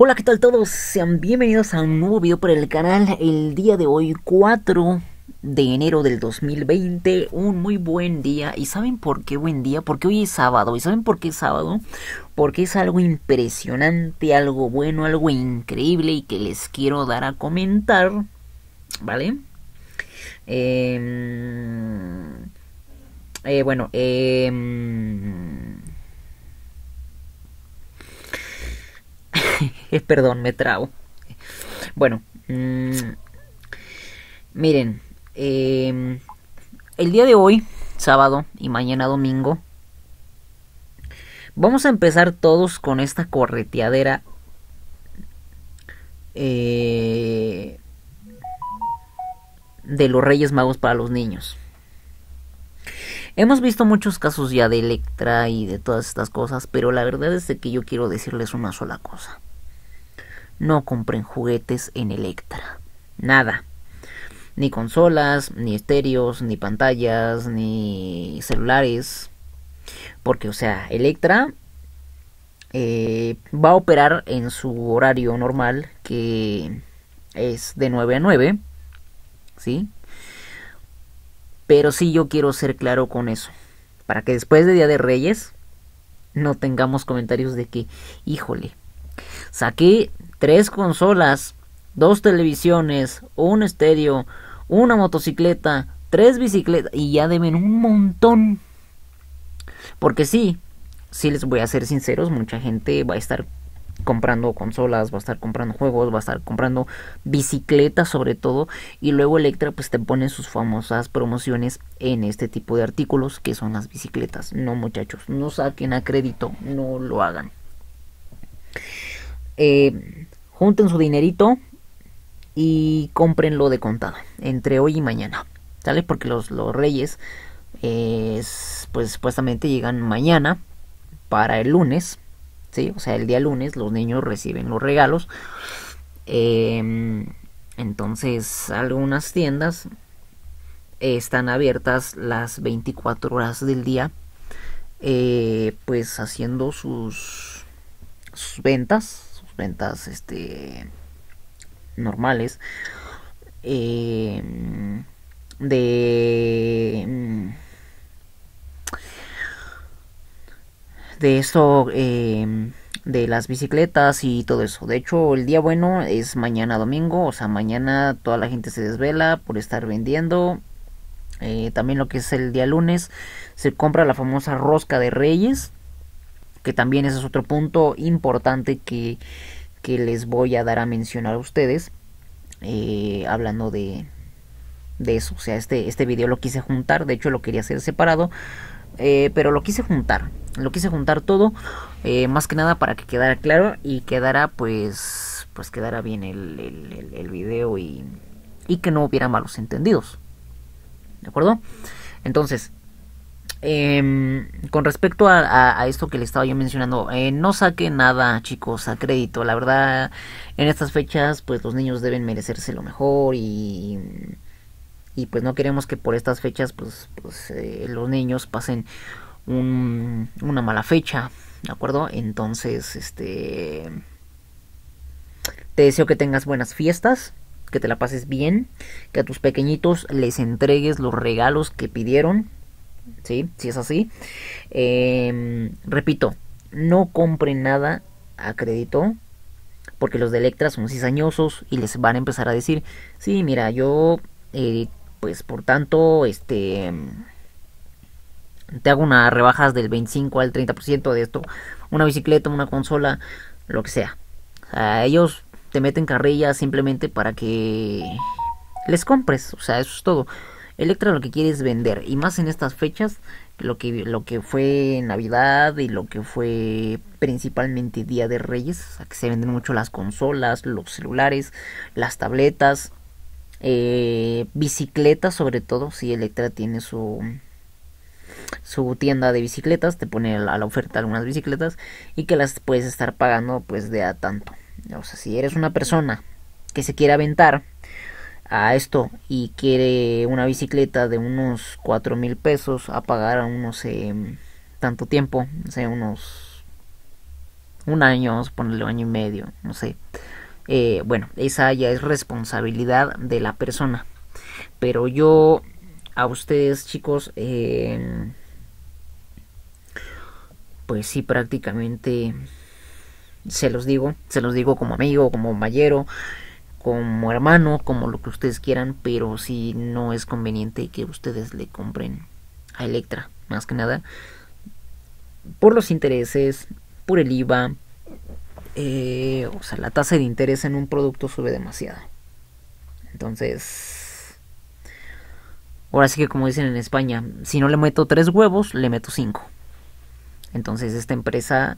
Hola, ¿qué tal todos? Sean bienvenidos a un nuevo video por el canal. El día de hoy, 4 de enero del 2020, un muy buen día. ¿Y saben por qué buen día? Porque hoy es sábado. ¿Y saben por qué sábado? Porque es algo impresionante, algo bueno, algo increíble y que les quiero dar a comentar. ¿Vale? Eh, eh, bueno, eh, Perdón, me trabo. Bueno, mm, miren, em, el día de hoy, sábado y mañana domingo, vamos a empezar todos con esta correteadera. Eh, de los Reyes Magos para los niños. Hemos visto muchos casos ya de Electra y de todas estas cosas, pero la verdad es que yo quiero decirles una sola cosa no compren juguetes en Electra. Nada. Ni consolas, ni estéreos, ni pantallas, ni celulares. Porque, o sea, Electra eh, va a operar en su horario normal, que es de 9 a 9. ¿Sí? Pero sí yo quiero ser claro con eso. Para que después de Día de Reyes no tengamos comentarios de que, híjole, saqué tres consolas, dos televisiones, un estéreo, una motocicleta, tres bicicletas y ya deben un montón. Porque sí, si les voy a ser sinceros, mucha gente va a estar comprando consolas, va a estar comprando juegos, va a estar comprando bicicletas sobre todo y luego Electra pues te pone sus famosas promociones en este tipo de artículos que son las bicicletas. No muchachos, no saquen a crédito, no lo hagan eh, junten su dinerito y cómprenlo de contado entre hoy y mañana, ¿sale? Porque los, reyes, pues supuestamente llegan mañana para el lunes, ¿sí? O sea, el día lunes los niños reciben los regalos. Em, entonces, algunas tiendas están abiertas las 24 horas del día, eh, pues haciendo sus, sus ventas, ventas este normales eh, de mm, de esto em, de las bicicletas y todo eso. De hecho, el día bueno es mañana domingo, o sea, mañana toda la gente se desvela por estar vendiendo. Eh, también lo que es el día lunes se compra la famosa rosca de Reyes que también ese es otro punto importante que, les voy a dar a mencionar a ustedes, eh, hablando de, de eso. O sea, este, este video lo quise juntar, de hecho lo quería hacer separado, eh, pero lo quise juntar, lo quise juntar todo, eh, más que nada para que quedara claro y quedara pues, pues quedara bien el, el, video y, y que no hubiera malos entendidos. ¿De acuerdo? Entonces, Em, con respecto a, esto que le estaba yo mencionando, eh, no saque nada, chicos, a crédito. La verdad, en estas fechas, pues los niños deben merecerse lo mejor y, y pues no queremos que por estas fechas, pues, pues eh, los niños pasen una mala fecha, ¿de acuerdo? Entonces, este, te deseo que tengas buenas fiestas que te la pases bien, que a tus pequeñitos les entregues los regalos que pidieron, si es así. Em, repito, no compren nada a crédito porque los de Electra son cizañosos y les van a empezar a decir, sí, mira, yo, eh, pues por tanto, este, te hago unas rebajas del 25 al 30% de esto, una bicicleta, una consola, lo que sea. A ellos te meten carrilla simplemente para que les compres, o sea, eso es todo. Electra lo que quiere es vender y más en estas fechas lo que lo que fue Navidad y lo que fue principalmente Día de Reyes, que se venden mucho las consolas, los celulares, las tabletas, eh, bicicletas sobre todo, si Electra tiene su su tienda de bicicletas, te pone a la oferta algunas bicicletas y que las puedes estar pagando pues de a tanto. O sea, si eres una persona que se quiere aventar a esto y quiere una bicicleta de unos cuatro mil pesos a pagar a unos eh, tanto tiempo, no sé, unos un año, vamos a ponerle año y medio, no sé. Eh, bueno, esa ya es responsabilidad de la persona. Pero yo a ustedes chicos, em, pues sí, prácticamente se los digo, se los digo como amigo, como mayero como hermano, como lo que ustedes quieran, pero si no es conveniente que ustedes le compren a Electra, más que nada, por los intereses, por el IVA, eh, o sea, la tasa de interés en un producto sube demasiado. Entonces, ahora sí que como dicen en España, si no le meto tres huevos, le meto cinco. Entonces esta empresa,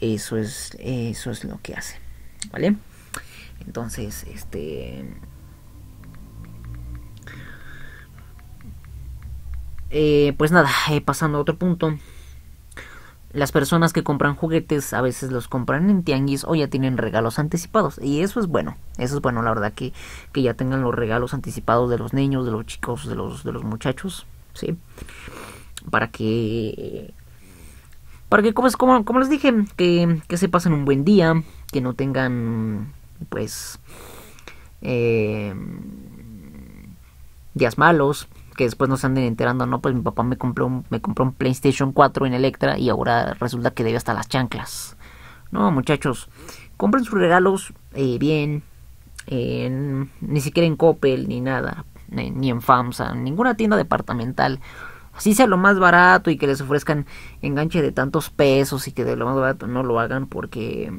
eso es, eso es lo que hace, ¿vale? Entonces, este... Eh, pues nada, eh, pasando a otro punto. Las personas que compran juguetes a veces los compran en tianguis o ya tienen regalos anticipados. Y eso es bueno, eso es bueno, la verdad que, que ya tengan los regalos anticipados de los niños, de los chicos, de los, de los muchachos, ¿sí? Para que... Para que, como, como, como les dije, que, que se pasen un buen día, que no tengan pues, eh, días malos, que después no se anden enterando, no, pues mi papá me compró un, me compró un PlayStation 4 en Electra y ahora resulta que debe hasta las chanclas. No, muchachos, compren sus regalos eh, bien, ni siquiera en Coppel, ni nada, ni en FAMSA, ninguna tienda departamental. Así sea lo más barato y que les ofrezcan enganche de tantos pesos y que de lo más barato no lo hagan porque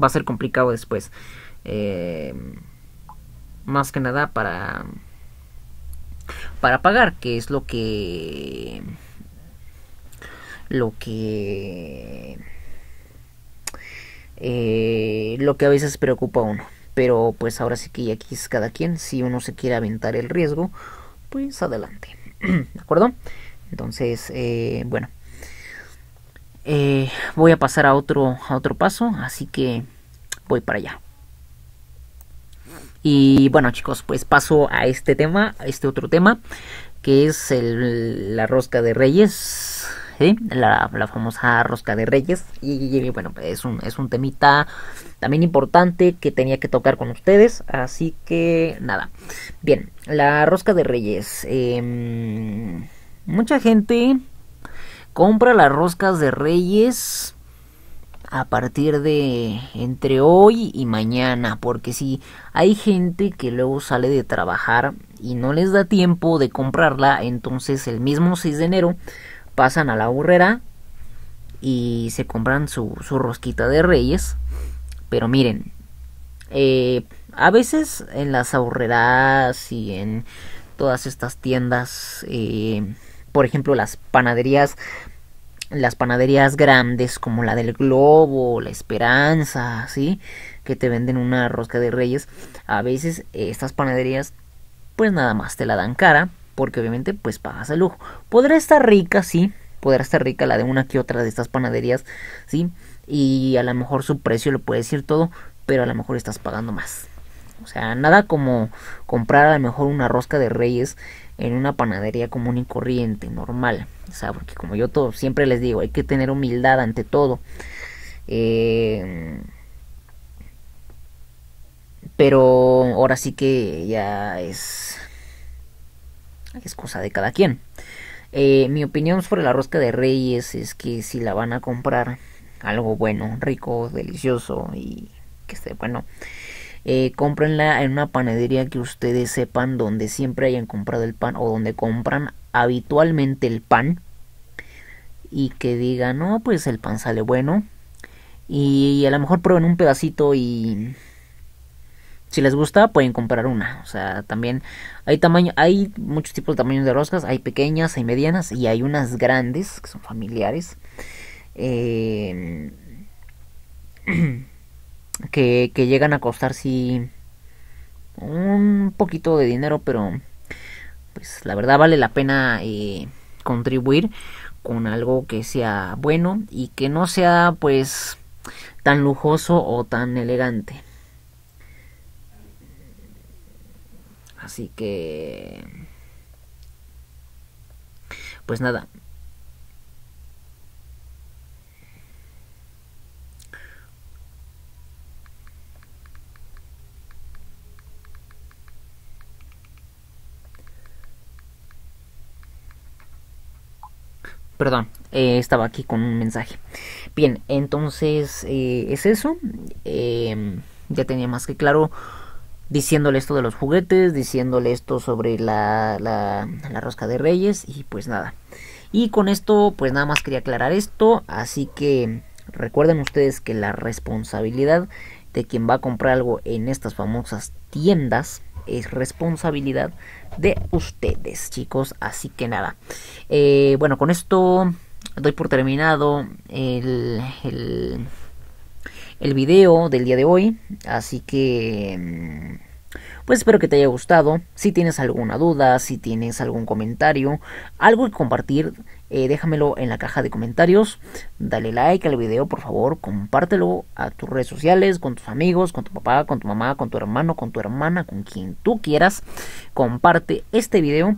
va a ser complicado después. Eh, más que nada para para pagar, que es lo que lo que eh, lo que a veces preocupa a uno. Pero pues ahora sí que aquí es cada quien. Si uno se quiere aventar el riesgo, pues adelante. ¿De acuerdo? Entonces, eh, bueno. Eh, voy a pasar a otro, a otro paso, así que voy para allá. Y bueno chicos, pues paso a este tema, a este otro tema, que es la rosca de reyes, la, famosa rosca de reyes. Y, bueno, es un, es un temita también importante que tenía que tocar con ustedes, así que nada. Bien, la rosca de reyes. Em, mucha gente Compra las roscas de Reyes a partir de entre hoy y mañana, porque si hay gente que luego sale de trabajar y no les da tiempo de comprarla, entonces el mismo 6 de enero pasan a la burrera y se compran su, rosquita de reyes. Pero miren, eh, a veces en las ahorreras y en todas estas tiendas eh, por ejemplo, las panaderías las panaderías grandes como la del Globo, la Esperanza, ¿sí? Que te venden una rosca de reyes. A veces estas panaderías pues nada más te la dan cara porque obviamente pues pagas el lujo. Podrá estar rica, sí, podrá estar rica la de una que otra de estas panaderías, ¿sí? Y a lo mejor su precio lo puede decir todo, pero a lo mejor estás pagando más. O sea, nada como comprar a lo mejor una rosca de reyes en una panadería común y corriente, normal. O sea, porque como yo todo, siempre les digo, hay que tener humildad ante todo. Eh, pero ahora sí que ya es, es cosa de cada quien. Eh, mi opinión sobre la rosca de reyes es que si la van a comprar, algo bueno, rico, delicioso y que esté bueno eh, cómprenla en una panadería que ustedes sepan donde siempre hayan comprado el pan o donde compran habitualmente el pan y que digan, no, pues el pan sale bueno y a lo mejor prueben un pedacito y si les gusta pueden comprar una o sea también hay tamaño hay muchos tipos de tamaños de roscas hay pequeñas hay medianas y hay unas grandes que son familiares eh... que, llegan a costar sí un poquito de dinero, pero pues la verdad vale la pena eh, contribuir con algo que sea bueno y que no sea pues tan lujoso o tan elegante. Así que... Pues nada, Perdón, eh, estaba aquí con un mensaje. Bien, entonces eh, es eso. Em, ya tenía más que claro diciéndole esto de los juguetes, diciéndole esto sobre la, la, la rosca de reyes y pues nada. Y con esto pues nada más quería aclarar esto, así que recuerden ustedes que la responsabilidad de quien va a comprar algo en estas famosas tiendas es responsabilidad de ustedes, chicos. Así que nada. Eh, bueno, con esto doy por terminado el, el, el video del día de hoy. Así que... Mm, pues espero que te haya gustado. Si tienes alguna duda, si tienes algún comentario, algo que compartir, eh, déjamelo en la caja de comentarios, dale like al video por favor, compártelo a tus redes sociales, con tus amigos, con tu papá, con tu mamá, con tu hermano, con tu hermana, con quien tú quieras, comparte este video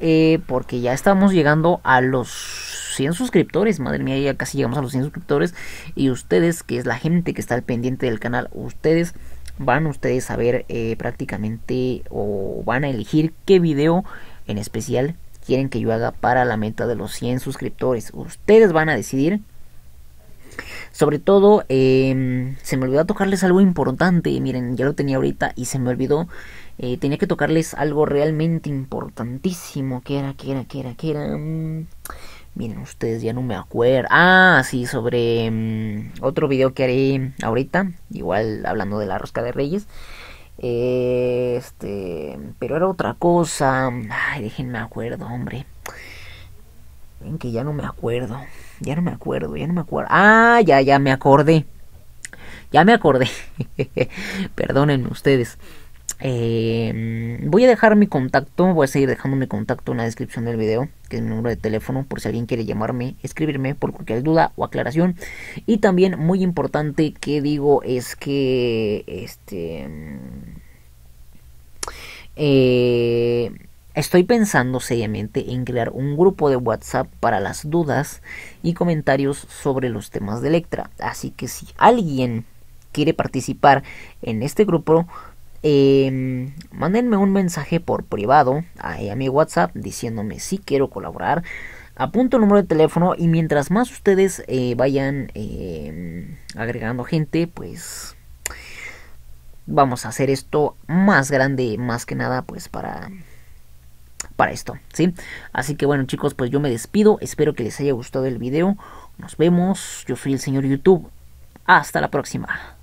eh, porque ya estamos llegando a los 100 suscriptores, madre mía, ya casi llegamos a los 100 suscriptores y ustedes, que es la gente que está al pendiente del canal, ustedes van ustedes a ver eh, prácticamente o van a elegir qué video en especial quieren que yo haga para la meta de los 100 suscriptores. Ustedes van a decidir. Sobre todo, em, se me olvidó tocarles algo importante. Miren, ya lo tenía ahorita y se me olvidó. Eh, tenía que tocarles algo realmente importantísimo. Que era, que era, que era, que era. Mm, miren, ustedes ya no me acuerdo. Ah, sí, sobre em, otro video que haré ahorita. Igual hablando de la rosca de reyes. Eh este, pero era otra cosa. Ay, déjenme acuerdo, hombre. Ven que ya no me acuerdo. Ya no me acuerdo, ya no me acuerdo. Ah, ya, ya me acordé. Ya me acordé. Perdonen ustedes. Em, voy a dejar mi contacto, voy a seguir dejando mi contacto en la descripción del video, que es mi número de teléfono, por si alguien quiere llamarme, escribirme por cualquier duda o aclaración. Y también, muy importante que digo, es que este eh, estoy pensando seriamente en crear un grupo de WhatsApp para las dudas y comentarios sobre los temas de Electra. Así que si alguien quiere participar en este grupo, mandenme em, mándenme un mensaje por privado a, mi WhatsApp diciéndome si quiero colaborar. Apunto el número de teléfono y mientras más ustedes eh, vayan em, agregando gente, pues vamos a hacer esto más grande, más que nada, pues para para esto, ¿sí? Así que bueno, chicos, pues yo me despido. Espero que les haya gustado el video. Nos vemos. Yo soy el señor YouTube. Hasta la próxima.